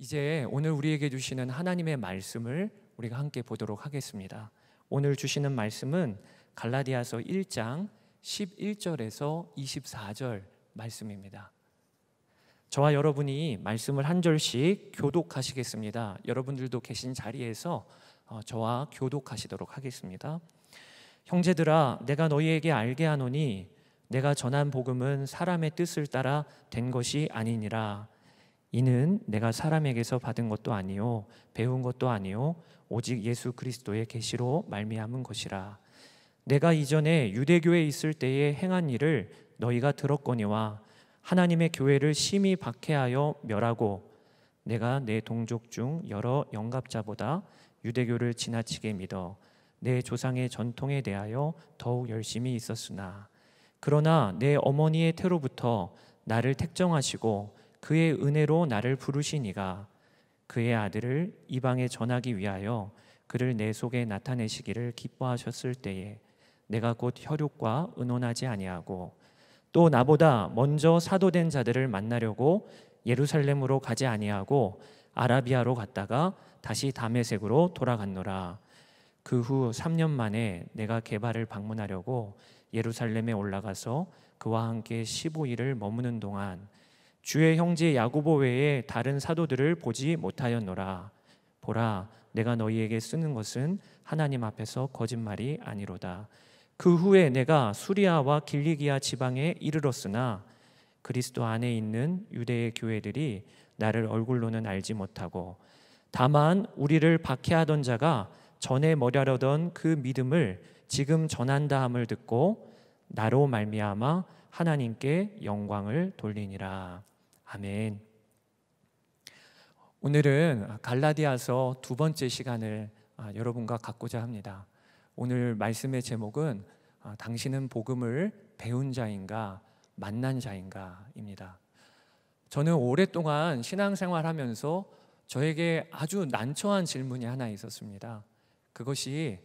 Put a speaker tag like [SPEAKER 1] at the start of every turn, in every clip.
[SPEAKER 1] 이제 오늘 우리에게 주시는 하나님의 말씀을 우리가 함께 보도록 하겠습니다. 오늘 주시는 말씀은 갈라디아서 1장 11절에서 24절 말씀입니다. 저와 여러분이 말씀을 한 절씩 교독하시겠습니다. 여러분들도 계신 자리에서 어, 저와 교독하시도록 하겠습니다. 형제들아 내가 너희에게 알게 하노니 내가 전한 복음은 사람의 뜻을 따라 된 것이 아니니라 이는 내가 사람에게서 받은 것도 아니요 배운 것도 아니요 오직 예수 그리스도의 계시로 말미암은 것이라 내가 이전에 유대교에 있을 때에 행한 일을 너희가 들었거니와 하나님의 교회를 심히 박해하여 멸하고 내가 내 동족 중 여러 영갑자보다 유대교를 지나치게 믿어 내 조상의 전통에 대하여 더욱 열심히 있었으나 그러나 내 어머니의 태로부터 나를 택정하시고 그의 은혜로 나를 부르시니가 그의 아들을 이방에 전하기 위하여 그를 내 속에 나타내시기를 기뻐하셨을 때에 내가 곧 혈육과 은혼하지 아니하고 또 나보다 먼저 사도된 자들을 만나려고 예루살렘으로 가지 아니하고 아라비아로 갔다가 다시 담메색으로 돌아갔노라. 그 후 3년 만에 내가 개발을 방문하려고 예루살렘에 올라가서 그와 함께 15일을 머무는 동안 주의 형제 야고보 외에 다른 사도들을 보지 못하였노라. 보라, 내가 너희에게 쓰는 것은 하나님 앞에서 거짓말이 아니로다. 그 후에 내가 수리아와 길리기아 지방에 이르렀으나 그리스도 안에 있는 유대의 교회들이 나를 얼굴로는 알지 못하고 다만 우리를 박해하던 자가 전에 머려려던 그 믿음을 지금 전한다함을 듣고 나로 말미암아 하나님께 영광을 돌리니라. 아멘. 오늘은 갈라디아서 두 번째 시간을 아, 여러분과 갖고자 합니다. 오늘 말씀의 제목은 아, 당신은 복음을 배운 자인가 만난 자인가입니다. 저는 오랫동안 신앙생활하면서 저에게 아주 난처한 질문이 하나 있었습니다. 그것이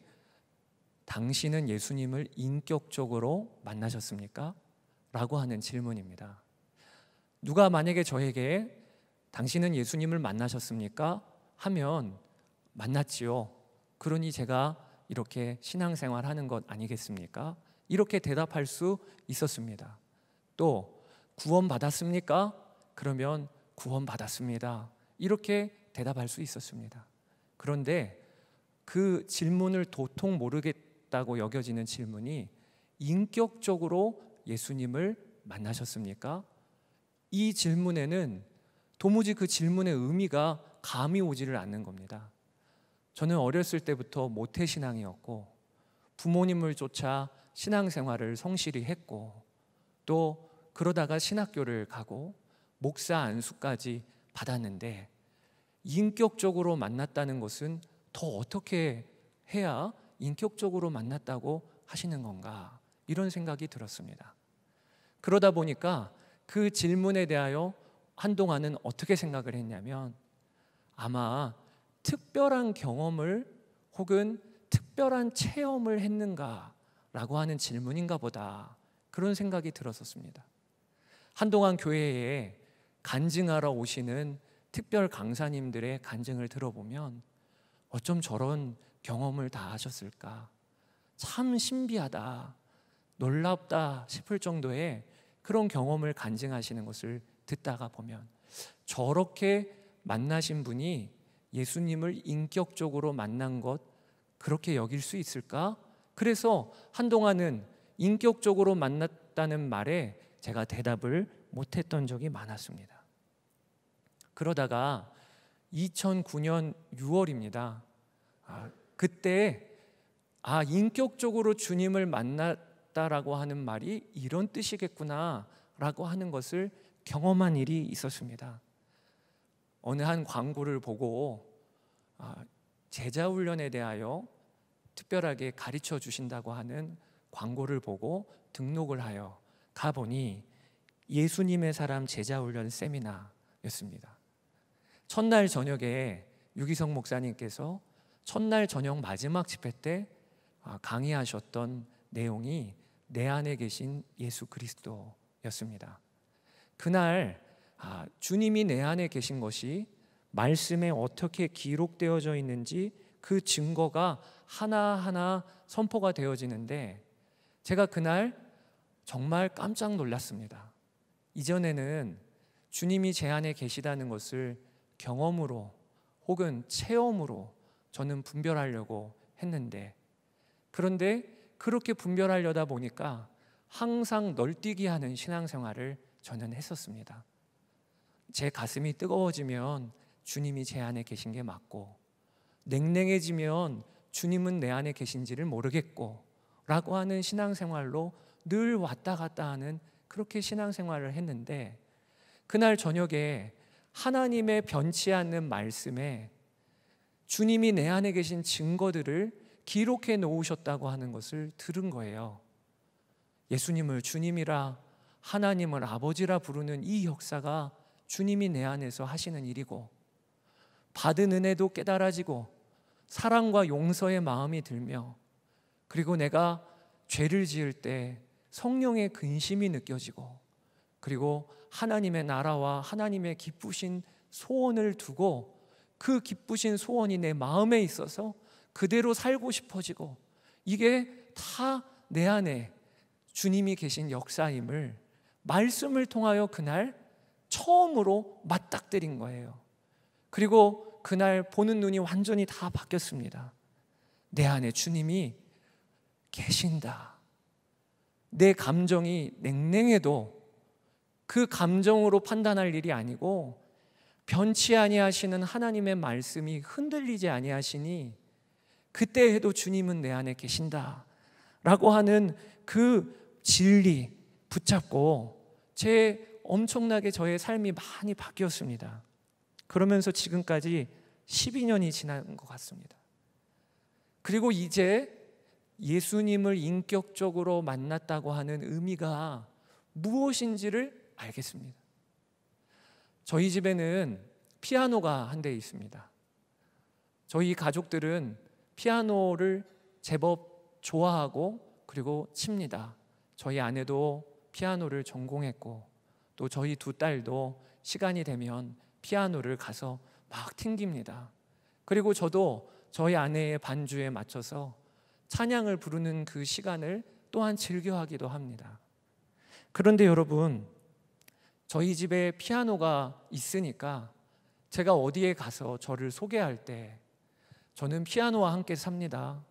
[SPEAKER 1] 당신은 예수님을 인격적으로 만나셨습니까? 라고 하는 질문입니다. 누가 만약에 저에게 당신은 예수님을 만나셨습니까? 하면 만났지요. 그러니 제가 이렇게 신앙생활 하는 것 아니겠습니까? 이렇게 대답할 수 있었습니다. 또 구원 받았습니까? 그러면 구원 받았습니다. 이렇게 대답할 수 있었습니다. 그런데 그 질문을 도통 모르겠다고 여겨지는 질문이 인격적으로 예수님을 만나셨습니까? 이 질문에는 도무지 그 질문의 의미가 감이 오지를 않는 겁니다. 저는 어렸을 때부터 모태신앙이었고 부모님을 쫓아 신앙생활을 성실히 했고 또 그러다가 신학교를 가고 목사 안수까지 받았는데 인격적으로 만났다는 것은 더 어떻게 해야 인격적으로 만났다고 하시는 건가 이런 생각이 들었습니다. 그러다 보니까 그 질문에 대하여 한동안은 어떻게 생각을 했냐면 아마 특별한 경험을 혹은 특별한 체험을 했는가라고 하는 질문인가 보다 그런 생각이 들었었습니다. 한동안 교회에 간증하러 오시는 특별 강사님들의 간증을 들어보면 어쩜 저런 경험을 다 하셨을까? 참 신비하다, 놀랍다 싶을 정도의 그런 경험을 간증하시는 것을 듣다가 보면 저렇게 만나신 분이 예수님을 인격적으로 만난 것 그렇게 여길 수 있을까? 그래서 한동안은 인격적으로 만났다는 말에 제가 대답을 못했던 적이 많았습니다. 그러다가 2009년 6월입니다. 아, 그때 아 인격적으로 주님을 만나 같다라고 하는 말이 이런 뜻이겠구나라고 하는 것을 경험한 일이 있었습니다. 어느 한 광고를 보고 아, 제자 훈련에 대하여 특별하게 가르쳐 주신다고 하는 광고를 보고 등록을 하여 가보니 예수님의 사람 제자 훈련 세미나였습니다. 첫날 저녁에 유기성 목사님께서 첫날 저녁 마지막 집회 때 아, 강의하셨던 내용이 내 안에 계신 예수 그리스도였습니다. 그날 아, 주님이 내 안에 계신 것이 말씀에 어떻게 기록되어져 있는지 그 증거가 하나하나 선포가 되어지는데 제가 그날 정말 깜짝 놀랐습니다. 이전에는 주님이 제 안에 계시다는 것을 경험으로 혹은 체험으로 저는 분별하려고 했는데 그런데 그렇게 분별하려다 보니까 항상 널뛰기 하는 신앙생활을 저는 했었습니다. 제 가슴이 뜨거워지면 주님이 제 안에 계신 게 맞고 냉랭해지면 주님은 내 안에 계신지를 모르겠고 라고 하는 신앙생활로 늘 왔다 갔다 하는 그렇게 신앙생활을 했는데 그날 저녁에 하나님의 변치 않는 말씀에 주님이 내 안에 계신 증거들을 기록해 놓으셨다고 하는 것을 들은 거예요. 예수님을 주님이라 하나님을 아버지라 부르는 이 역사가 주님이 내 안에서 하시는 일이고 받은 은혜도 깨달아지고 사랑과 용서의 마음이 들며 그리고 내가 죄를 지을 때 성령의 근심이 느껴지고 그리고 하나님의 나라와 하나님의 기쁘신 소원을 두고 그 기쁘신 소원이 내 마음에 있어서 그대로 살고 싶어지고 이게 다 내 안에 주님이 계신 역사임을 말씀을 통하여 그날 처음으로 맞닥뜨린 거예요. 그리고 그날 보는 눈이 완전히 다 바뀌었습니다. 내 안에 주님이 계신다. 내 감정이 냉랭해도 그 감정으로 판단할 일이 아니고 변치 아니하시는 하나님의 말씀이 흔들리지 아니하시니 그때 에도 주님은 내 안에 계신다. 라고 하는 그 진리 붙잡고 제 엄청나게 저의 삶이 많이 바뀌었습니다. 그러면서 지금까지 12년이 지난 것 같습니다. 그리고 이제 예수님을 인격적으로 만났다고 하는 의미가 무엇인지를 알겠습니다. 저희 집에는 피아노가 한 대 있습니다. 저희 가족들은 피아노를 제법 좋아하고 그리고 칩니다. 저희 아내도 피아노를 전공했고 또 저희 두 딸도 시간이 되면 피아노를 가서 막 튕깁니다. 그리고 저도 저희 아내의 반주에 맞춰서 찬양을 부르는 그 시간을 또한 즐겨하기도 합니다. 그런데 여러분, 저희 집에 피아노가 있으니까 제가 어디에 가서 저를 소개할 때 저는 피아노와 함께 삽니다.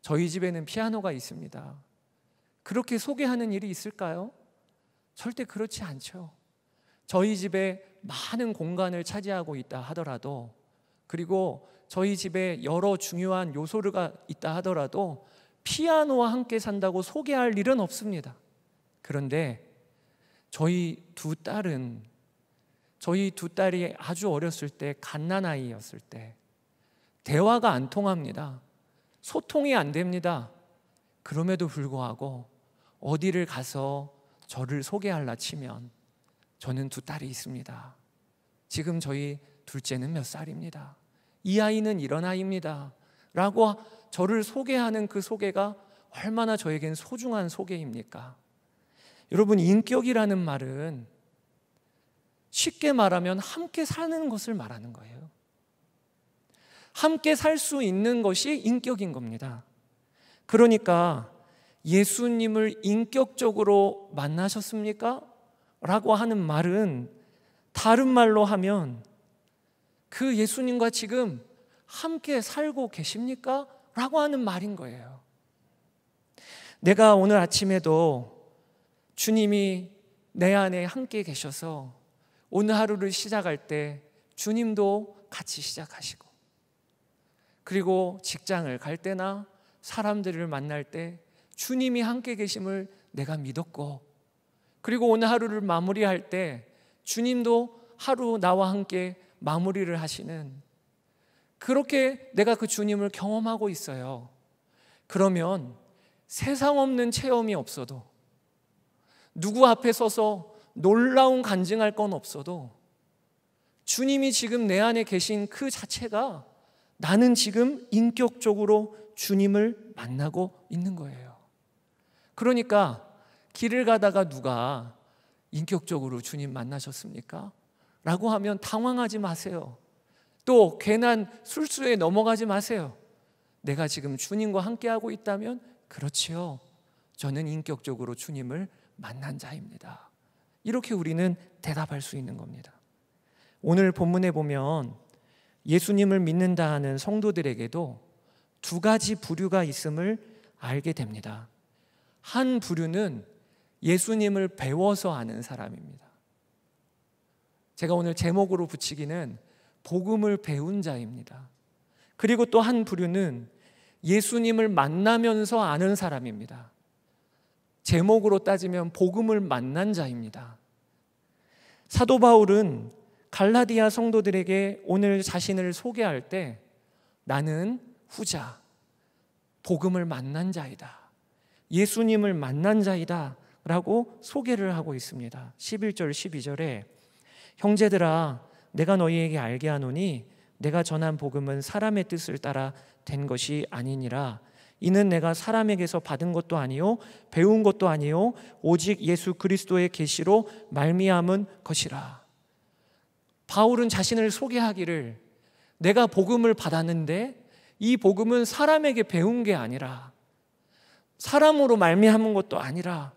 [SPEAKER 1] 저희 집에는 피아노가 있습니다. 그렇게 소개하는 일이 있을까요? 절대 그렇지 않죠. 저희 집에 많은 공간을 차지하고 있다 하더라도 그리고 저희 집에 여러 중요한 요소가 있다 하더라도 피아노와 함께 산다고 소개할 일은 없습니다. 그런데 저희 두 딸은 저희 두 딸이 아주 어렸을 때 갓난아이였을 때 대화가 안 통합니다. 소통이 안 됩니다. 그럼에도 불구하고 어디를 가서 저를 소개할라 치면 저는 두 딸이 있습니다. 지금 저희 둘째는 몇 살입니다. 이 아이는 이런 아이입니다. 라고 저를 소개하는 그 소개가 얼마나 저에겐 소중한 소개입니까? 여러분, 인격이라는 말은 쉽게 말하면 함께 사는 것을 말하는 거예요. 함께 살 수 있는 것이 인격인 겁니다. 그러니까 예수님을 인격적으로 만나셨습니까? 라고 하는 말은 다른 말로 하면 그 예수님과 지금 함께 살고 계십니까? 라고 하는 말인 거예요. 내가 오늘 아침에도 주님이 내 안에 함께 계셔서 오늘 하루를 시작할 때 주님도 같이 시작하시고 그리고 직장을 갈 때나 사람들을 만날 때 주님이 함께 계심을 내가 믿었고 그리고 오늘 하루를 마무리할 때 주님도 하루 나와 함께 마무리를 하시는 그렇게 내가 그 주님을 경험하고 있어요. 그러면 세상 없는 체험이 없어도 누구 앞에 서서 놀라운 간증할 건 없어도 주님이 지금 내 안에 계신 그 자체가 나는 지금 인격적으로 주님을 만나고 있는 거예요. 그러니까 길을 가다가 누가 인격적으로 주님 만나셨습니까? 라고 하면 당황하지 마세요. 또 괜한 술수에 넘어가지 마세요. 내가 지금 주님과 함께하고 있다면 그렇지요. 저는 인격적으로 주님을 만난 자입니다. 이렇게 우리는 대답할 수 있는 겁니다. 오늘 본문에 보면 예수님을 믿는다 하는 성도들에게도 두 가지 부류가 있음을 알게 됩니다. 한 부류는 예수님을 배워서 아는 사람입니다. 제가 오늘 제목으로 붙이기는 복음을 배운 자입니다. 그리고 또 한 부류는 예수님을 만나면서 아는 사람입니다. 제목으로 따지면 복음을 만난 자입니다. 사도 바울은 갈라디아 성도들에게 오늘 자신을 소개할 때 나는 후자, 복음을 만난 자이다. 예수님을 만난 자이다. 라고 소개를 하고 있습니다. 11절, 12절에 형제들아, 내가 너희에게 알게 하노니 내가 전한 복음은 사람의 뜻을 따라 된 것이 아니니라. 이는 내가 사람에게서 받은 것도 아니요 배운 것도 아니요 오직 예수 그리스도의 계시로 말미암은 것이라. 바울은 자신을 소개하기를 내가 복음을 받았는데 이 복음은 사람에게 배운 게 아니라 사람으로 말미암은 것도 아니라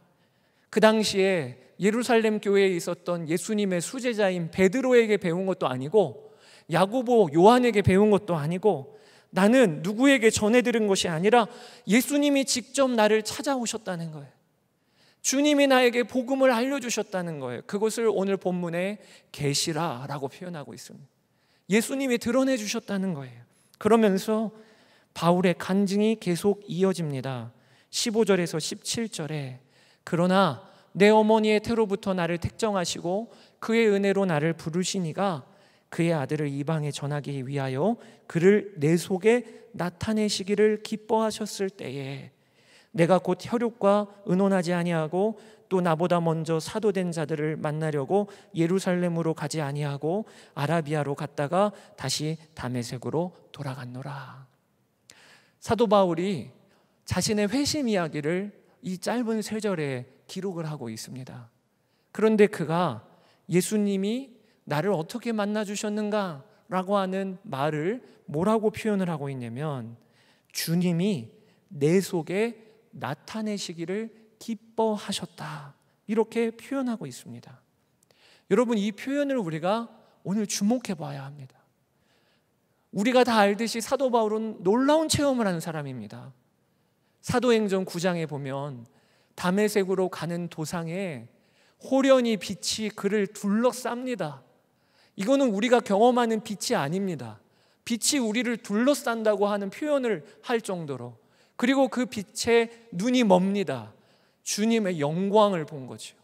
[SPEAKER 1] 그 당시에 예루살렘 교회에 있었던 예수님의 수제자인 베드로에게 배운 것도 아니고 야고보 요한에게 배운 것도 아니고 나는 누구에게 전해 들은 것이 아니라 예수님이 직접 나를 찾아오셨다는 거예요. 주님이 나에게 복음을 알려주셨다는 거예요. 그것을 오늘 본문에 계시라라고 표현하고 있습니다. 예수님이 드러내 주셨다는 거예요. 그러면서 바울의 간증이 계속 이어집니다. 15절에서 17절에 그러나 내 어머니의 태로부터 나를 택정하시고 그의 은혜로 나를 부르시니가 그의 아들을 이방에 전하기 위하여 그를 내 속에 나타내시기를 기뻐하셨을 때에 내가 곧 혈육과 의논하지 아니하고 또 나보다 먼저 사도된 자들을 만나려고 예루살렘으로 가지 아니하고 아라비아로 갔다가 다시 다메색으로 돌아갔노라. 사도 바울이 자신의 회심 이야기를 이 짧은 세절에 기록을 하고 있습니다. 그런데 그가 예수님이 나를 어떻게 만나 주셨는가 라고 하는 말을 뭐라고 표현을 하고 있냐면 주님이 내 속에 나타내시기를 기뻐하셨다. 이렇게 표현하고 있습니다. 여러분, 이 표현을 우리가 오늘 주목해 봐야 합니다. 우리가 다 알듯이 사도 바울은 놀라운 체험을 하는 사람입니다. 사도행전 9장에 보면 담에색으로 가는 도상에 호련히 빛이 그를 둘러쌉니다. 이거는 우리가 경험하는 빛이 아닙니다. 빛이 우리를 둘러싼다고 하는 표현을 할 정도로 그리고 그 빛에 눈이 멉니다. 주님의 영광을 본 거죠.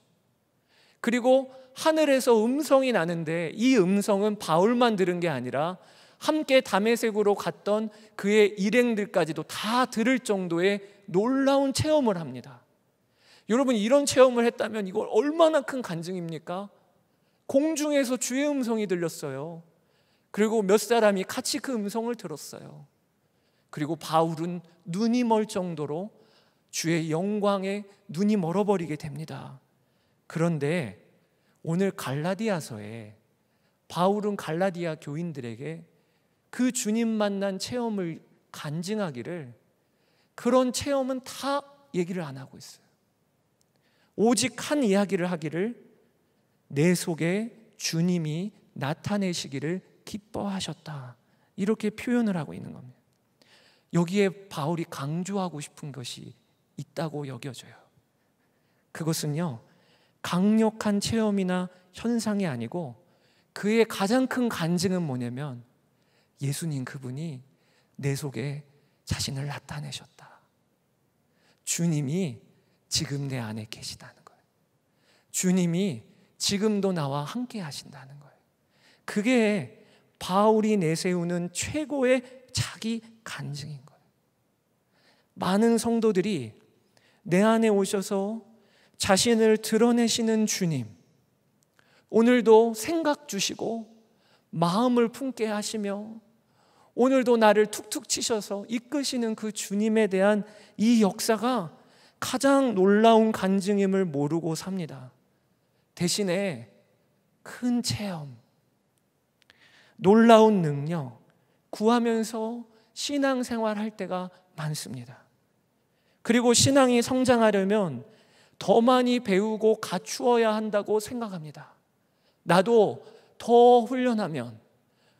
[SPEAKER 1] 그리고 하늘에서 음성이 나는데 이 음성은 바울만 들은 게 아니라 함께 담에색으로 갔던 그의 일행들까지도 다 들을 정도의 놀라운 체험을 합니다. 여러분 이런 체험을 했다면 이걸 얼마나 큰 간증입니까? 공중에서 주의 음성이 들렸어요. 그리고 몇 사람이 같이 그 음성을 들었어요. 그리고 바울은 눈이 멀 정도로 주의 영광에 눈이 멀어버리게 됩니다. 그런데 오늘 갈라디아서에 바울은 갈라디아 교인들에게 그 주님 만난 체험을 간증하기를 그런 체험은 다 얘기를 안 하고 있어요. 오직 한 이야기를 하기를 내 속에 주님이 나타내시기를 기뻐하셨다. 이렇게 표현을 하고 있는 겁니다. 여기에 바울이 강조하고 싶은 것이 있다고 여겨져요. 그것은요, 강력한 체험이나 현상이 아니고 그의 가장 큰 간증은 뭐냐면 예수님 그분이 내 속에 자신을 나타내셨다. 주님이 지금 내 안에 계시다는 거예요. 주님이 지금도 나와 함께 하신다는 거예요. 그게 바울이 내세우는 최고의 자기 간증인 거예요. 많은 성도들이 내 안에 오셔서 자신을 드러내시는 주님, 오늘도 생각 주시고 마음을 품게 하시며 오늘도 나를 툭툭 치셔서 이끄시는 그 주님에 대한 이 역사가 가장 놀라운 간증임을 모르고 삽니다. 대신에 큰 체험, 놀라운 능력, 구하면서 신앙생활 할 때가 많습니다. 그리고 신앙이 성장하려면 더 많이 배우고 갖추어야 한다고 생각합니다. 나도 더 훈련하면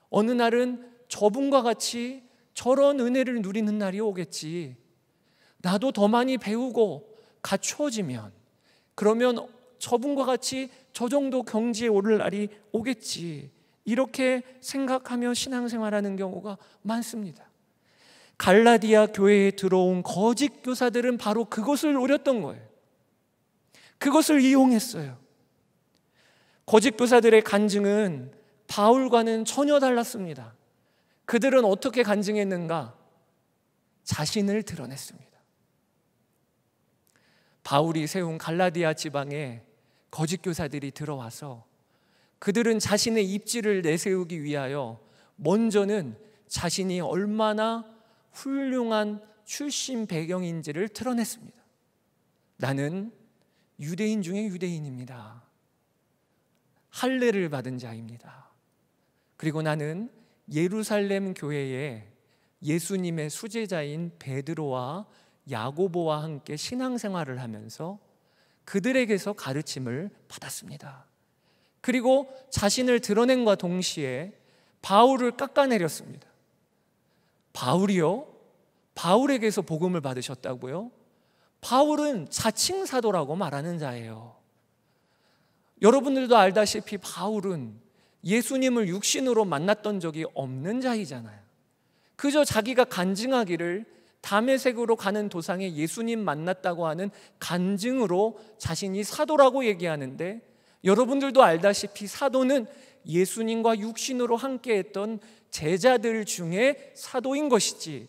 [SPEAKER 1] 어느 날은 저분과 같이 저런 은혜를 누리는 날이 오겠지. 나도 더 많이 배우고 갖추어지면 그러면 저분과 같이 저 정도 경지에 오를 날이 오겠지. 이렇게 생각하며 신앙생활하는 경우가 많습니다. 갈라디아 교회에 들어온 거짓 교사들은 바로 그것을 노렸던 거예요. 그것을 이용했어요. 거짓 교사들의 간증은 바울과는 전혀 달랐습니다. 그들은 어떻게 간증했는가? 자신을 드러냈습니다. 바울이 세운 갈라디아 지방에 거짓 교사들이 들어와서 그들은 자신의 입지를 내세우기 위하여 먼저는 자신이 얼마나 훌륭한 출신 배경인지를 드러냈습니다. 나는 유대인 중에 유대인입니다. 할례를 받은 자입니다. 그리고 나는 예루살렘 교회에 예수님의 수제자인 베드로와 야고보와 함께 신앙생활을 하면서 그들에게서 가르침을 받았습니다. 그리고 자신을 드러낸과 동시에 바울을 깎아내렸습니다. 바울이요? 바울에게서 복음을 받으셨다고요? 바울은 자칭 사도라고 말하는 자예요. 여러분들도 알다시피 바울은 예수님을 육신으로 만났던 적이 없는 자이잖아요. 그저 자기가 간증하기를 담에색으로 가는 도상에 예수님 만났다고 하는 간증으로 자신이 사도라고 얘기하는데 여러분들도 알다시피 사도는 예수님과 육신으로 함께했던 제자들 중에 사도인 것이지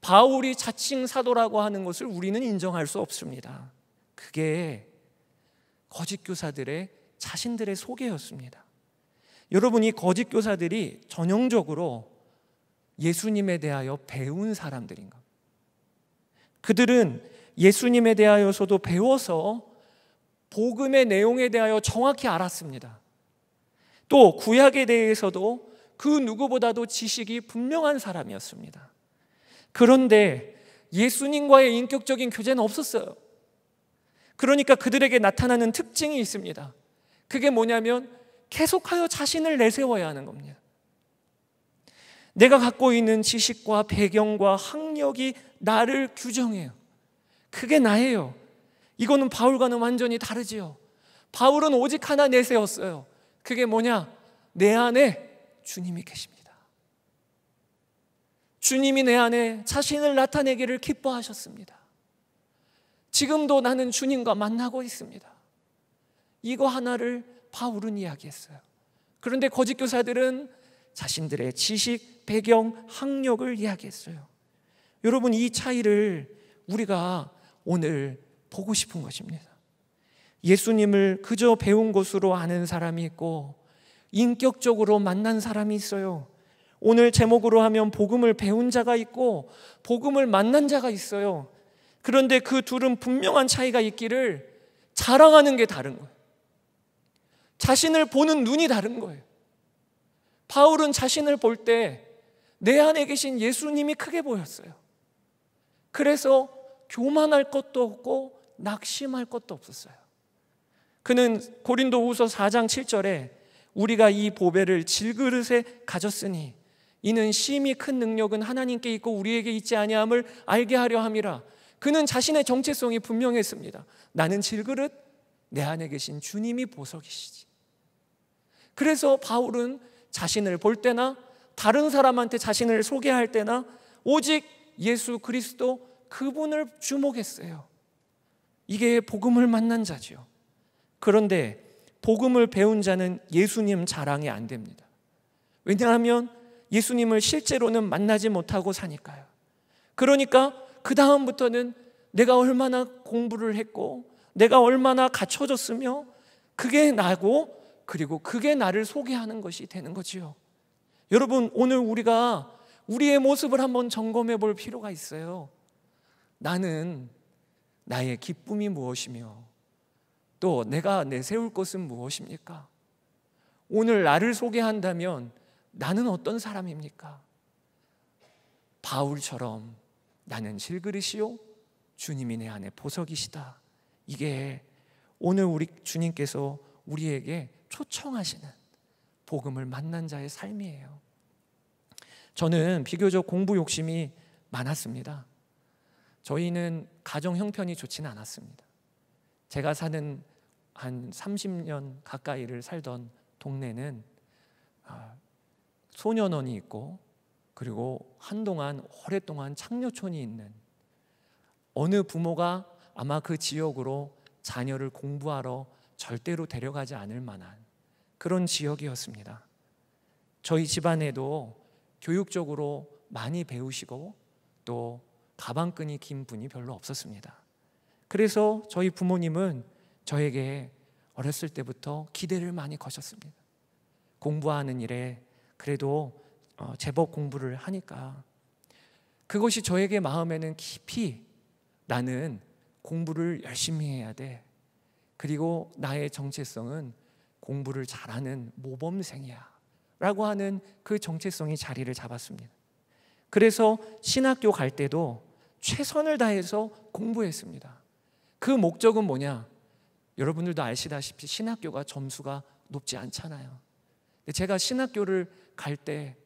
[SPEAKER 1] 바울이 자칭 사도라고 하는 것을 우리는 인정할 수 없습니다. 그게 거짓 교사들의 자신들의 소개였습니다. 여러분이 거짓 교사들이 전형적으로 예수님에 대하여 배운 사람들인가? 그들은 예수님에 대하여서도 배워서 복음의 내용에 대하여 정확히 알았습니다. 또 구약에 대해서도 그 누구보다도 지식이 분명한 사람이었습니다. 그런데 예수님과의 인격적인 교제는 없었어요. 그러니까 그들에게 나타나는 특징이 있습니다. 그게 뭐냐면 계속하여 자신을 내세워야 하는 겁니다. 내가 갖고 있는 지식과 배경과 학력이 나를 규정해요. 그게 나예요. 이거는 바울과는 완전히 다르지요. 바울은 오직 하나 내세웠어요. 그게 뭐냐? 내 안에 주님이 계십니다. 주님이 내 안에 자신을 나타내기를 기뻐하셨습니다. 지금도 나는 주님과 만나고 있습니다. 이거 하나를 바울은 이야기했어요. 그런데 거짓 교사들은 자신들의 지식, 배경, 학력을 이야기했어요. 여러분 이 차이를 우리가 오늘 보고 싶은 것입니다. 예수님을 그저 배운 것으로 아는 사람이 있고 인격적으로 만난 사람이 있어요. 오늘 제목으로 하면 복음을 배운 자가 있고 복음을 만난 자가 있어요. 그런데 그 둘은 분명한 차이가 있기를 자랑하는 게 다른 거예요. 자신을 보는 눈이 다른 거예요. 바울은 자신을 볼 때 내 안에 계신 예수님이 크게 보였어요. 그래서 교만할 것도 없고 낙심할 것도 없었어요. 그는 고린도 후서 4장 7절에 우리가 이 보배를 질그릇에 가졌으니 이는 심히 큰 능력은 하나님께 있고 우리에게 있지 아니함을 알게 하려 함이라. 그는 자신의 정체성이 분명했습니다. 나는 질그릇 내 안에 계신 주님이 보석이시지. 그래서 바울은 자신을 볼 때나 다른 사람한테 자신을 소개할 때나 오직 예수 그리스도 그분을 주목했어요. 이게 복음을 만난 자지요. 그런데 복음을 배운 자는 예수님 자랑이 안 됩니다. 왜냐하면 예수님을 실제로는 만나지 못하고 사니까요. 그러니까 그 다음부터는 내가 얼마나 공부를 했고 내가 얼마나 갖춰졌으며 그게 나고 그리고 그게 나를 소개하는 것이 되는 거지요. 여러분 오늘 우리가 우리의 모습을 한번 점검해 볼 필요가 있어요. 나는 나의 기쁨이 무엇이며 또 내가 내세울 것은 무엇입니까? 오늘 나를 소개한다면 나는 어떤 사람입니까? 바울처럼 나는 실그릇이요 주님이 내 안에 보석이시다. 이게 오늘 우리 주님께서 우리에게 초청하시는 복음을 만난 자의 삶이에요. 저는 비교적 공부 욕심이 많았습니다. 저희는 가정 형편이 좋지는 않았습니다. 제가 사는 한 30년 가까이를 살던 동네는 아, 소년원이 있고 그리고 한동안 오랫동안 창녀촌이 있는 어느 부모가 아마 그 지역으로 자녀를 공부하러 절대로 데려가지 않을 만한 그런 지역이었습니다. 저희 집안에도 교육적으로 많이 배우시고 또 가방끈이 긴 분이 별로 없었습니다. 그래서 저희 부모님은 저에게 어렸을 때부터 기대를 많이 거셨습니다. 공부하는 일에 그래도 어, 제법 공부를 하니까 그것이 저에게 마음에는 깊이 나는 공부를 열심히 해야 돼. 그리고 나의 정체성은 공부를 잘하는 모범생이야. 라고 하는 그 정체성이 자리를 잡았습니다. 그래서 신학교 갈 때도 최선을 다해서 공부했습니다. 그 목적은 뭐냐? 여러분들도 아시다시피 신학교가 점수가 높지 않잖아요. 제가 신학교를 갈 때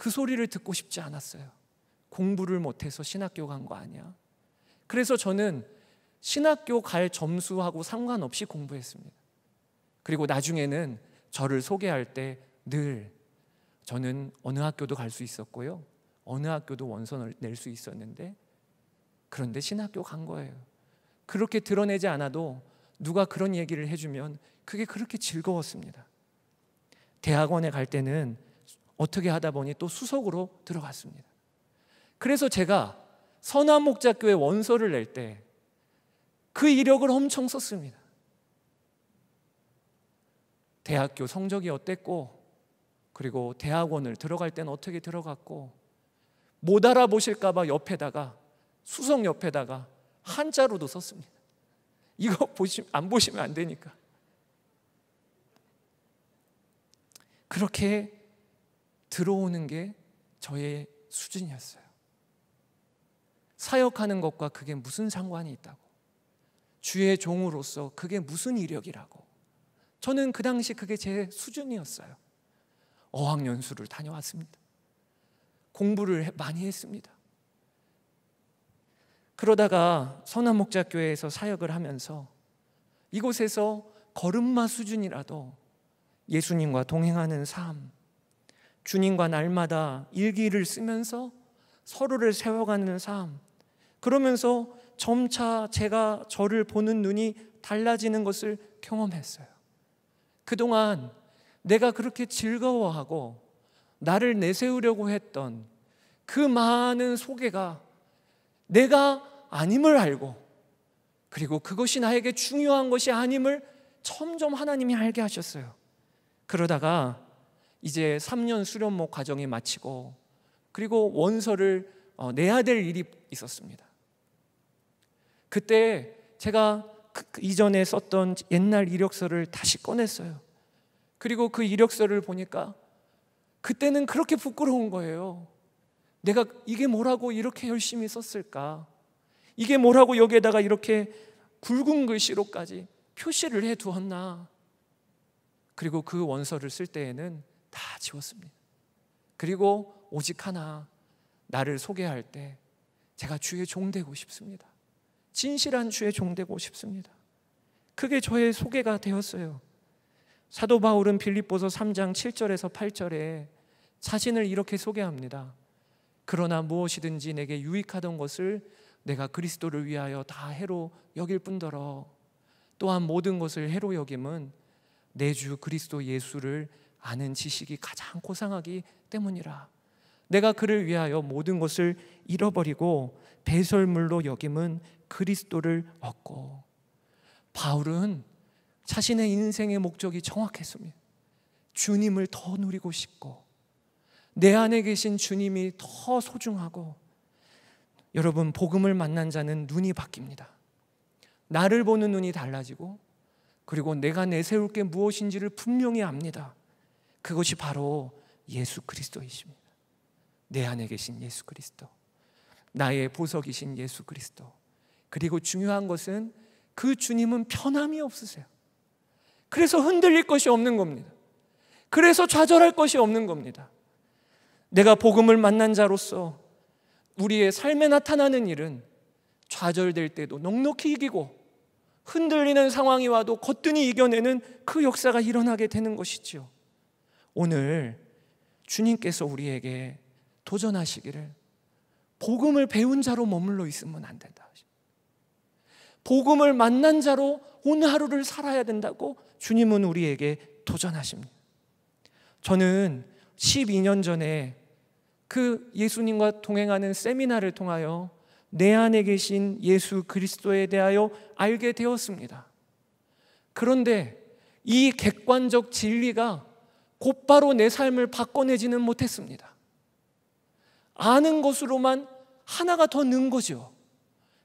[SPEAKER 1] 그 소리를 듣고 싶지 않았어요. 공부를 못해서 신학교 간 거 아니야. 그래서 저는 신학교 갈 점수하고 상관없이 공부했습니다. 그리고 나중에는 저를 소개할 때 늘 저는 어느 학교도 갈 수 있었고요. 어느 학교도 원선을 낼 수 있었는데 그런데 신학교 간 거예요. 그렇게 드러내지 않아도 누가 그런 얘기를 해주면 그게 그렇게 즐거웠습니다. 대학원에 갈 때는 어떻게 하다 보니 또 수석으로 들어갔습니다. 그래서 제가 선한 목자교회 원서를 낼 때 그 이력을 엄청 썼습니다. 대학교 성적이 어땠고 그리고 대학원을 들어갈 땐 어떻게 들어갔고 못 알아보실까봐 옆에다가 수석 옆에다가 한자로도 썼습니다. 이거 보시, 안 보시면 안 되니까. 그렇게 들어오는 게 저의 수준이었어요. 사역하는 것과 그게 무슨 상관이 있다고. 주의 종으로서 그게 무슨 이력이라고. 저는 그 당시 그게 제 수준이었어요. 어학연수를 다녀왔습니다. 공부를 많이 했습니다. 그러다가 선한목자교회에서 사역을 하면서 이곳에서 걸음마 수준이라도 예수님과 동행하는 삶, 주님과 날마다 일기를 쓰면서 서로를 세워가는 삶, 그러면서 점차 제가 저를 보는 눈이 달라지는 것을 경험했어요. 그동안 내가 그렇게 즐거워하고 나를 내세우려고 했던 그 많은 소개가 내가 아님을 알고 그리고 그것이 나에게 중요한 것이 아님을 점점 하나님이 알게 하셨어요. 그러다가 이제 3년 수련목 과정이 마치고 그리고 원서를 어, 내야 될 일이 있었습니다. 그때 제가 그, 그 이전에 썼던 옛날 이력서를 다시 꺼냈어요. 그리고 그 이력서를 보니까 그때는 그렇게 부끄러운 거예요. 내가 이게 뭐라고 이렇게 열심히 썼을까? 이게 뭐라고 여기에다가 이렇게 굵은 글씨로까지 표시를 해 두었나? 그리고 그 원서를 쓸 때에는 다 지웠습니다. 그리고 오직 하나, 나를 소개할 때 제가 주의 종 되고 싶습니다. 진실한 주의 종 되고 싶습니다. 그게 저의 소개가 되었어요. 사도 바울은 빌립보서 3장 7절에서 8절에 자신을 이렇게 소개합니다. 그러나 무엇이든지 내게 유익하던 것을 내가 그리스도를 위하여 다 해로 여길 뿐더러 또한 모든 것을 해로 여김은 내 주 그리스도 예수를 아는 지식이 가장 고상하기 때문이라. 내가 그를 위하여 모든 것을 잃어버리고 배설물로 여김은 그리스도를 얻고 바울은 자신의 인생의 목적이 정확했습니다. 주님을 더 누리고 싶고 내 안에 계신 주님이 더 소중하고 여러분 복음을 만난 자는 눈이 바뀝니다. 나를 보는 눈이 달라지고 그리고 내가 내세울 게 무엇인지를 분명히 압니다. 그것이 바로 예수 그리스도이십니다. 내 안에 계신 예수 그리스도. 나의 보석이신 예수 그리스도. 그리고 중요한 것은 그 주님은 편함이 없으세요. 그래서 흔들릴 것이 없는 겁니다. 그래서 좌절할 것이 없는 겁니다. 내가 복음을 만난 자로서 우리의 삶에 나타나는 일은 좌절될 때도 넉넉히 이기고 흔들리는 상황이 와도 거뜬히 이겨내는 그 역사가 일어나게 되는 것이지요. 오늘 주님께서 우리에게 도전하시기를 복음을 배운 자로 머물러 있으면 안 된다. 복음을 만난 자로 오늘 하루를 살아야 된다고 주님은 우리에게 도전하십니다. 저는 12년 전에 그 예수님과 동행하는 세미나를 통하여 내 안에 계신 예수 그리스도에 대하여 알게 되었습니다. 그런데 이 객관적 진리가 곧바로 내 삶을 바꿔내지는 못했습니다. 아는 것으로만 하나가 더 는 거죠.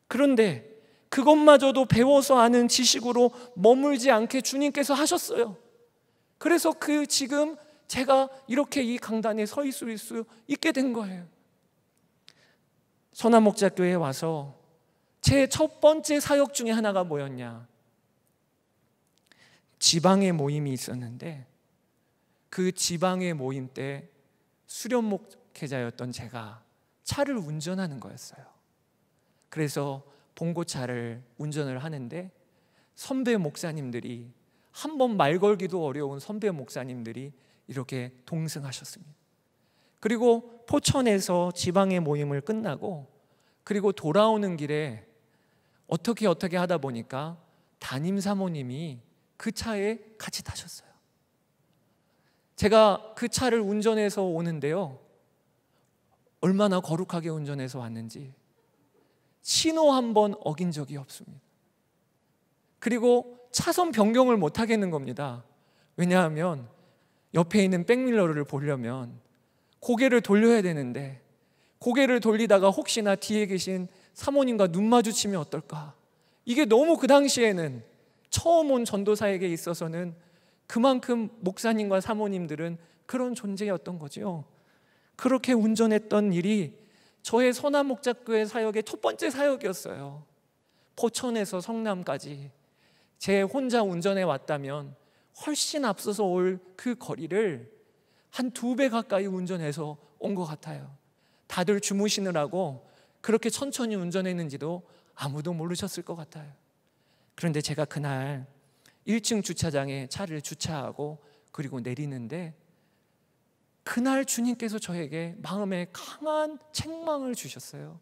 [SPEAKER 1] 그런데 그것마저도 배워서 아는 지식으로 머물지 않게 주님께서 하셨어요. 그래서 그 지금 제가 이렇게 이 강단에 서 있을 수 있게 된 거예요. 선화목자교회에 와서 제 첫 번째 사역 중에 하나가 뭐였냐? 지방의 모임이 있었는데 그 지방의 모임 때 수련 목회자였던 제가 차를 운전하는 거였어요. 그래서 봉고차를 운전을 하는데 선배 목사님들이 한 번 말 걸기도 어려운 선배 목사님들이 이렇게 동승하셨습니다. 그리고 포천에서 지방의 모임을 끝나고 그리고 돌아오는 길에 어떻게 어떻게 하다 보니까 담임 사모님이 그 차에 같이 타셨어요. 제가 그 차를 운전해서 오는데요. 얼마나 거룩하게 운전해서 왔는지 신호 한 번 어긴 적이 없습니다. 그리고 차선 변경을 못 하겠는 겁니다. 왜냐하면 옆에 있는 백밀러를 보려면 고개를 돌려야 되는데 고개를 돌리다가 혹시나 뒤에 계신 사모님과 눈 마주치면 어떨까? 이게 너무 그 당시에는 처음 온 전도사에게 있어서는 그만큼 목사님과 사모님들은 그런 존재였던 거지요. 그렇게 운전했던 일이 저의 선한 목자교회 사역의 첫 번째 사역이었어요. 포천에서 성남까지 제 혼자 운전해 왔다면 훨씬 앞서서 올 그 거리를 한 두 배 가까이 운전해서 온 것 같아요. 다들 주무시느라고 그렇게 천천히 운전했는지도 아무도 모르셨을 것 같아요. 그런데 제가 그날 1층 주차장에 차를 주차하고 그리고 내리는데 그날 주님께서 저에게 마음에 강한 책망을 주셨어요.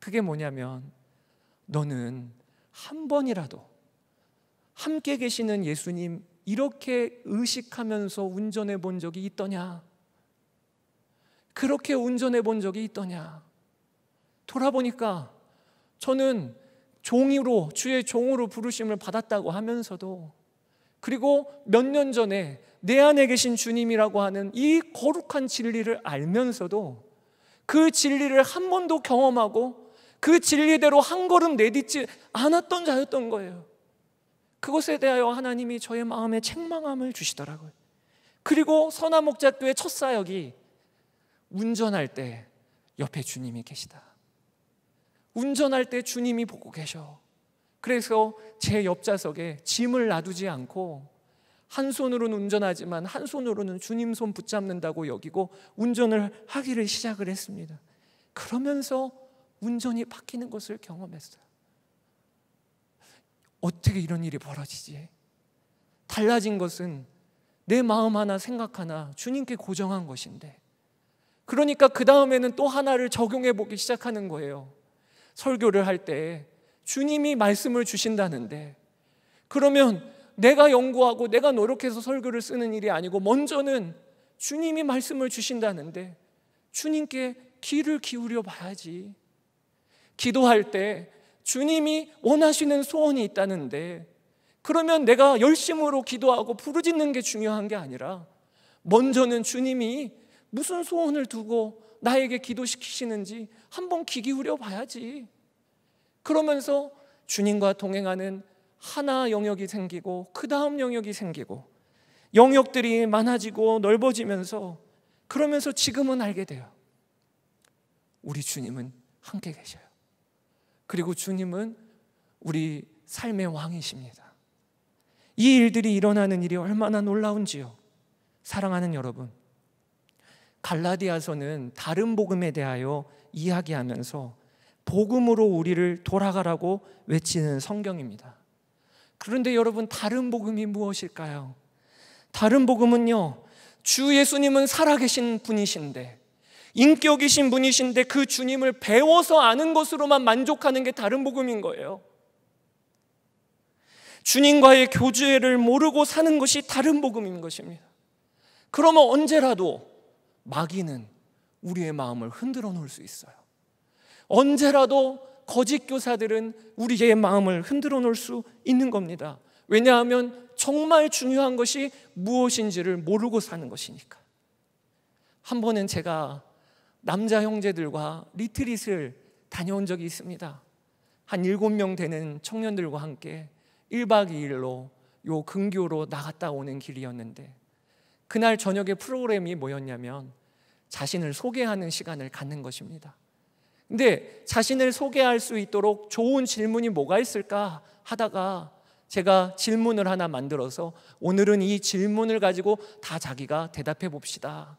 [SPEAKER 1] 그게 뭐냐면 너는 한 번이라도 함께 계시는 예수님 이렇게 의식하면서 운전해 본 적이 있더냐? 그렇게 운전해 본 적이 있더냐? 돌아보니까 저는 종이로 주의 종으로 부르심을 받았다고 하면서도 그리고 몇 년 전에 내 안에 계신 주님이라고 하는 이 거룩한 진리를 알면서도 그 진리를 한 번도 경험하고 그 진리대로 한 걸음 내딛지 않았던 자였던 거예요. 그것에 대하여 하나님이 저의 마음에 책망함을 주시더라고요. 그리고 선한 목자교의 첫 사역이 운전할 때 옆에 주님이 계시다. 운전할 때 주님이 보고 계셔. 그래서 제 옆좌석에 짐을 놔두지 않고 한 손으로는 운전하지만 한 손으로는 주님 손 붙잡는다고 여기고 운전을 하기를 시작을 했습니다. 그러면서 운전이 바뀌는 것을 경험했어요. 어떻게 이런 일이 벌어지지? 달라진 것은 내 마음 하나 생각 하나 주님께 고정한 것인데. 그러니까 그 다음에는 또 하나를 적용해 보기 시작하는 거예요. 설교를 할 때 주님이 말씀을 주신다는데 그러면 내가 연구하고 내가 노력해서 설교를 쓰는 일이 아니고 먼저는 주님이 말씀을 주신다는데 주님께 귀를 기울여 봐야지. 기도할 때 주님이 원하시는 소원이 있다는데 그러면 내가 열심으로 기도하고 부르짖는 게 중요한 게 아니라 먼저는 주님이 무슨 소원을 두고 나에게 기도시키시는지 한번 귀 기울여 봐야지. 그러면서 주님과 동행하는 하나 영역이 생기고 그 다음 영역이 생기고 영역들이 많아지고 넓어지면서 그러면서 지금은 알게 돼요. 우리 주님은 함께 계셔요. 그리고 주님은 우리 삶의 왕이십니다. 이 일들이 일어나는 일이 얼마나 놀라운지요. 사랑하는 여러분, 갈라디아서는 다른 복음에 대하여 이야기하면서 복음으로 우리를 돌아가라고 외치는 성경입니다. 그런데 여러분, 다른 복음이 무엇일까요? 다른 복음은요, 주 예수님은 살아계신 분이신데, 인격이신 분이신데 그 주님을 배워서 아는 것으로만 만족하는 게 다른 복음인 거예요. 주님과의 교제를 모르고 사는 것이 다른 복음인 것입니다. 그러면 언제라도 마귀는 우리의 마음을 흔들어 놓을 수 있어요. 언제라도 거짓 교사들은 우리의 마음을 흔들어 놓을 수 있는 겁니다. 왜냐하면 정말 중요한 것이 무엇인지를 모르고 사는 것이니까. 한 번은 제가 남자 형제들과 리트릿을 다녀온 적이 있습니다. 한 일곱 명 되는 청년들과 함께 1박 2일로 요 근교로 나갔다 오는 길이었는데 그날 저녁에 프로그램이 뭐였냐면 자신을 소개하는 시간을 갖는 것입니다. 근데 자신을 소개할 수 있도록 좋은 질문이 뭐가 있을까 하다가 제가 질문을 하나 만들어서 오늘은 이 질문을 가지고 다 자기가 대답해 봅시다.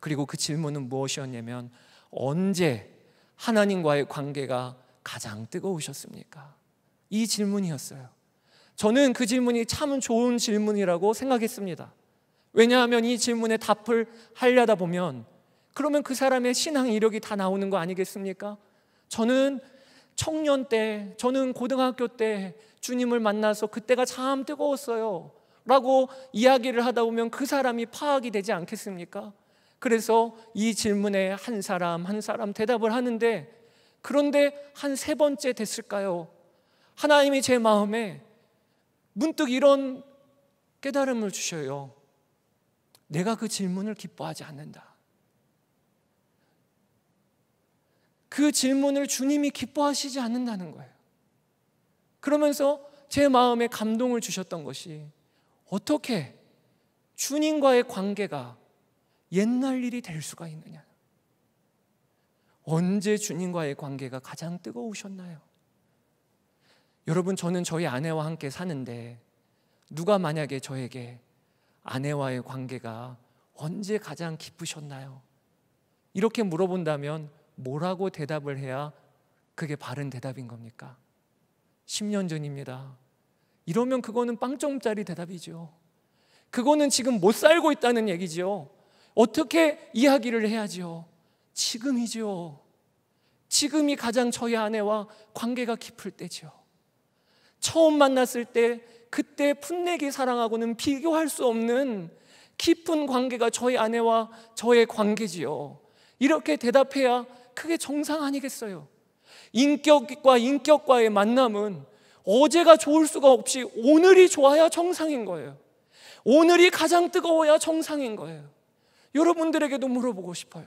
[SPEAKER 1] 그리고 그 질문은 무엇이었냐면 언제 하나님과의 관계가 가장 뜨거우셨습니까? 이 질문이었어요. 저는 그 질문이 참 좋은 질문이라고 생각했습니다. 왜냐하면 이 질문에 답을 하려다 보면 그러면 그 사람의 신앙 이력이 다 나오는 거 아니겠습니까? 저는 청년 때, 저는 고등학교 때 주님을 만나서 그때가 참 뜨거웠어요. 라고 이야기를 하다 보면 그 사람이 파악이 되지 않겠습니까? 그래서 이 질문에 한 사람 한 사람 대답을 하는데 그런데 한 세 번째 됐을까요? 하나님이 제 마음에 문득 이런 깨달음을 주셔요. 내가 그 질문을 기뻐하지 않는다. 그 질문을 주님이 기뻐하시지 않는다는 거예요. 그러면서 제 마음에 감동을 주셨던 것이 어떻게 주님과의 관계가 옛날 일이 될 수가 있느냐? 언제 주님과의 관계가 가장 뜨거우셨나요? 여러분, 저는 저희 아내와 함께 사는데 누가 만약에 저에게 아내와의 관계가 언제 가장 기쁘셨나요? 이렇게 물어본다면 뭐라고 대답을 해야 그게 바른 대답인 겁니까? 10년 전입니다. 이러면 그거는 빵점짜리 대답이죠. 그거는 지금 못 살고 있다는 얘기지 어떻게 이야기를 해야지요? 지금이지 지금이 가장 저희 아내와 관계가 깊을 때지 처음 만났을 때 그때 풋내기 사랑하고는 비교할 수 없는 깊은 관계가 저희 아내와 저의 관계지요. 이렇게 대답해야 그게 정상 아니겠어요. 인격과 인격과의 만남은 어제가 좋을 수가 없이 오늘이 좋아야 정상인 거예요. 오늘이 가장 뜨거워야 정상인 거예요. 여러분들에게도 물어보고 싶어요.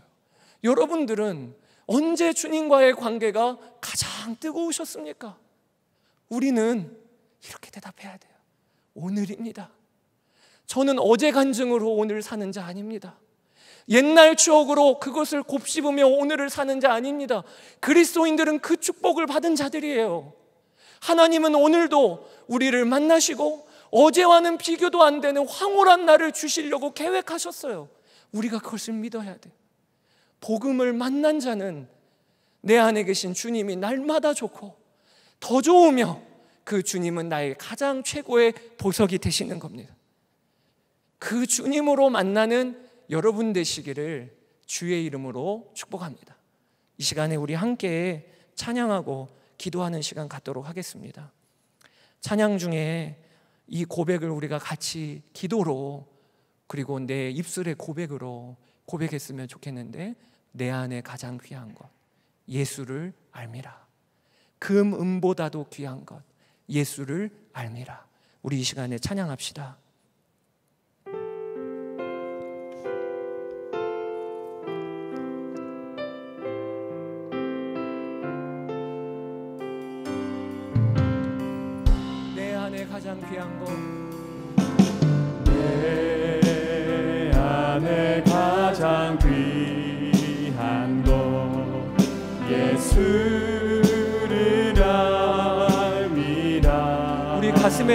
[SPEAKER 1] 여러분들은 언제 주님과의 관계가 가장 뜨거우셨습니까? 우리는 이렇게 대답해야 돼요. 오늘입니다. 저는 어제 간증으로 오늘 사는 자 아닙니다. 옛날 추억으로 그것을 곱씹으며 오늘을 사는 자 아닙니다. 그리스도인들은 그 축복을 받은 자들이에요. 하나님은 오늘도 우리를 만나시고 어제와는 비교도 안 되는 황홀한 날을 주시려고 계획하셨어요. 우리가 그것을 믿어야 돼. 복음을 만난 자는 내 안에 계신 주님이 날마다 좋고 더 좋으며 그 주님은 나의 가장 최고의 보석이 되시는 겁니다. 그 주님으로 만나는 여러분 되시기를 주의 이름으로 축복합니다. 이 시간에 우리 함께 찬양하고 기도하는 시간 갖도록 하겠습니다. 찬양 중에 이 고백을 우리가 같이 기도로 그리고 내 입술의 고백으로 고백했으면 좋겠는데 내 안에 가장 귀한 것 예수를 알미라. 금, 은보다도 음 귀한 것 예수를 알미라. 우리 이 시간에 찬양합시다.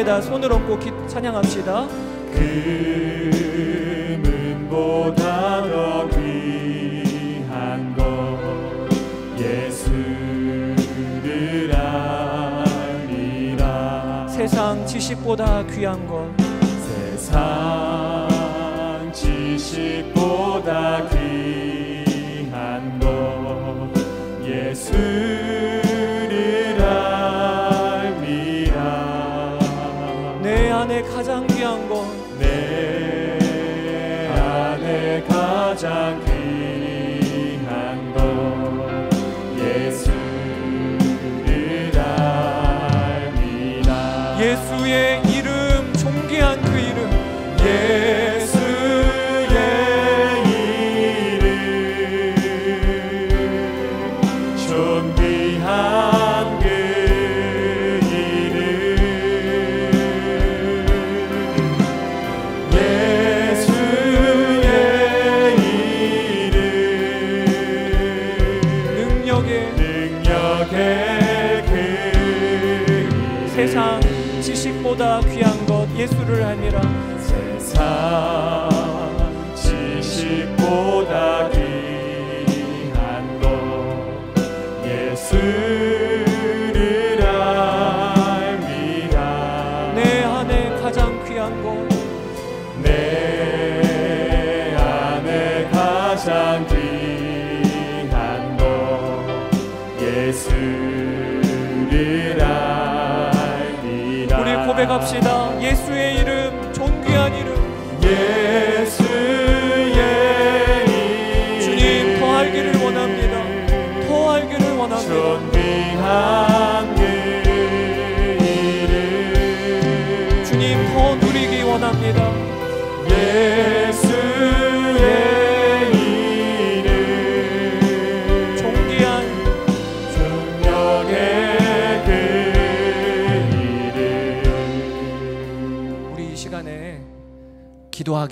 [SPEAKER 1] 금은보다 손을 얹고 기, 찬양합시다.
[SPEAKER 2] 금은보다
[SPEAKER 1] 더 귀한
[SPEAKER 2] 것 예수를 아니라 세상
[SPEAKER 1] 지식보다 귀한 것
[SPEAKER 2] 세상 지식보다 귀한 것 예수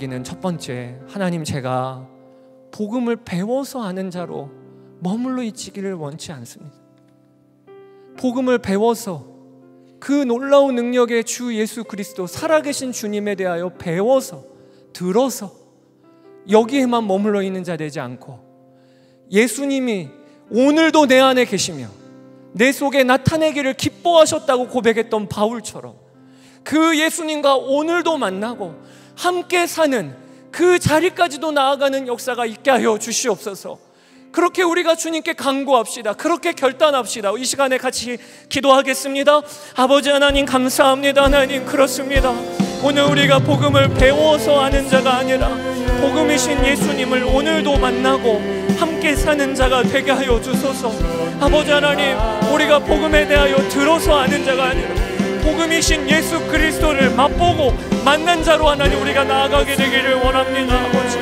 [SPEAKER 1] 여기는 첫 번째 하나님 제가 복음을 배워서 아는 자로 머물러 있기를 원치 않습니다. 복음을 배워서 그 놀라운 능력의 주 예수 그리스도 살아계신 주님에 대하여 배워서 들어서 여기에만 머물러 있는 자 되지 않고 예수님이 오늘도 내 안에 계시며 내 속에 나타내기를 기뻐하셨다고 고백했던 바울처럼 그 예수님과 오늘도 만나고 함께 사는 그 자리까지도 나아가는 역사가 있게 하여 주시옵소서. 그렇게 우리가 주님께 강구합시다. 그렇게 결단합시다. 이 시간에 같이 기도하겠습니다. 아버지 하나님 감사합니다. 하나님 그렇습니다. 오늘 우리가 복음을 배워서 아는 자가 아니라 복음이신 예수님을 오늘도 만나고 함께 사는 자가 되게 하여 주소서. 아버지 하나님 우리가 복음에 대하여 들어서 아는 자가 아니라 복음이신 예수 그리스도를 맛보고 만난 자로 하나님 우리가 나아가게 되기를 원합니다 아버지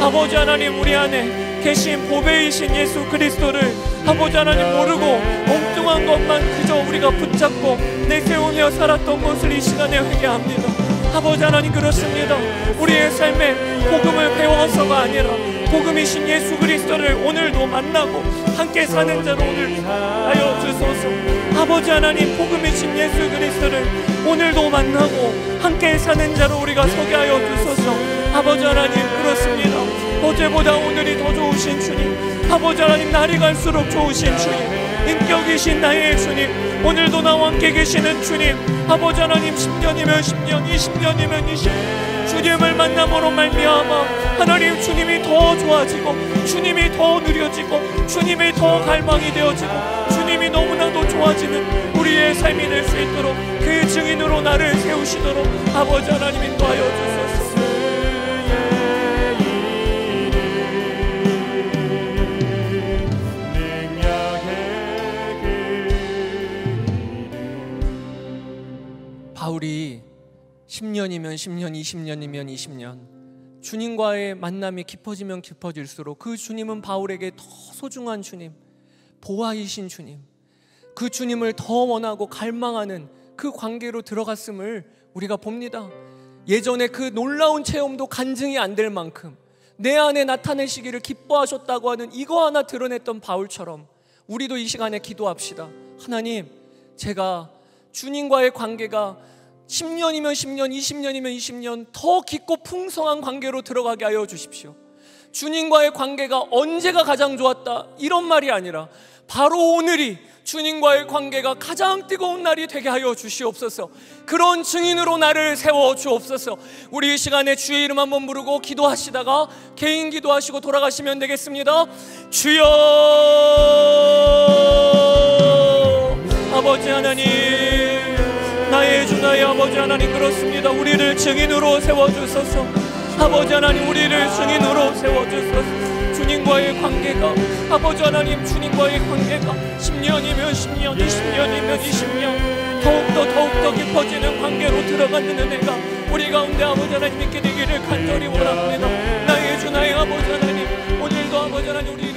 [SPEAKER 1] 아버지 하나님 우리 안에 계신 보배이신 예수 그리스도를 아버지 하나님 모르고 엉뚱한 것만 그저 우리가 붙잡고 내세우며 살았던 것을 이 시간에 회개합니다 아버지 하나님 그렇습니다 우리의 삶에 복음을 배워서가 아니라 복음이신 예수 그리스도를 오늘도 만나고 함께 사는 자로 오늘 하여 주소서 아버지 하나님 복음이신 예수 그리스도를 오늘도 만나고 함께 사는 자로 우리가 소개 하여 주소서 아버지 하나님 그렇습니다 어제보다 오늘이 더 좋으신 주님 아버지 하나님 날이 갈수록 좋으신 주님 인격이신 나의 주님 오늘도 나와 함께 계시는 주님 아버지 하나님 10년이면 10년 20년이면 20년 주님을 만남으로 말미암아 하나님 주님이 더 좋아지고 주님이 더 느려지고 주님이 더 갈망이 되어지고 주님이 너무나도 좋아지는 우리의 삶이 될 수 있도록 그 증인으로 나를 세우시도록 아버지 하나님 인도하여 주소서 바울 10년이면 10년, 20년이면 20년. 주님과의 만남이 깊어지면 깊어질수록 그 주님은 바울에게 더 소중한 주님, 보아이신 주님, 그 주님을 더 원하고 갈망하는 그 관계로 들어갔음을 우리가 봅니다. 예전에 그 놀라운 체험도 간증이 안 될 만큼 내 안에 나타내시기를 기뻐하셨다고 하는 이거 하나 드러냈던 바울처럼 우리도 이 시간에 기도합시다. 하나님, 제가 주님과의 관계가 10년이면 10년, 20년이면 20년 더 깊고 풍성한 관계로 들어가게 하여 주십시오. 주님과의 관계가 언제가 가장 좋았다 이런 말이 아니라 바로 오늘이 주님과의 관계가 가장 뜨거운 날이 되게 하여 주시옵소서. 그런 증인으로 나를 세워 주옵소서. 우리 이 시간에 주의 이름 한번 부르고 기도하시다가 개인 기도하시고 돌아가시면 되겠습니다. 주여 아버지 하나님 주나요 아버지 하나님 그렇습니다 우리를 증인으로 세워주소서 아버지 하나님 우리를 증인으로 세워주소서 주님과의 관계가 아버지 하나님 주님과의 관계가 10년이면 10년 20년이면 20년 더욱더 더욱더 깊어지는 관계로 들어가는 은혜가 우리 가운데 아버지 하나님 있게 되기를 간절히 원합니다 나의 주 나의 아버지 하나님 오늘도 아버지 하나님 우리